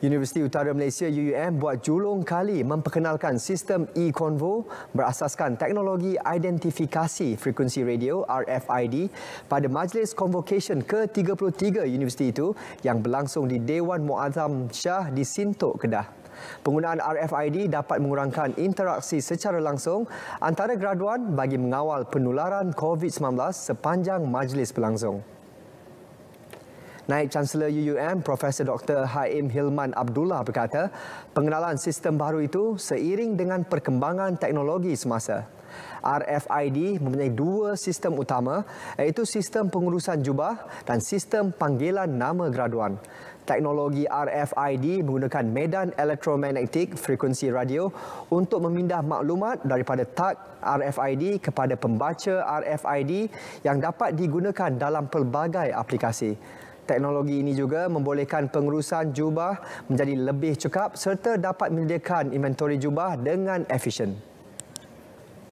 Universiti Utara Malaysia UUM buat julung kali memperkenalkan sistem e-convo berasaskan teknologi identifikasi frekuensi radio RFID pada majlis convocation ke-33 universiti itu yang berlangsung di Dewan Muazzam Shah di Sintok, Kedah. Penggunaan RFID dapat mengurangkan interaksi secara langsung antara graduan bagi mengawal penularan COVID-19 sepanjang majlis berlangsung. Naik Chancellor UUM Profesor Dr. Haim Hilman Abdullah berkata, pengenalan sistem baru itu seiring dengan perkembangan teknologi semasa. RFID mempunyai dua sistem utama iaitu sistem pengurusan jubah dan sistem panggilan nama graduan. Teknologi RFID menggunakan medan elektromagnetik frekuensi radio untuk memindah maklumat daripada tag RFID kepada pembaca RFID yang dapat digunakan dalam pelbagai aplikasi. Teknologi ini juga membolehkan pengurusan jubah menjadi lebih cekap serta dapat menyediakan inventori jubah dengan efisien.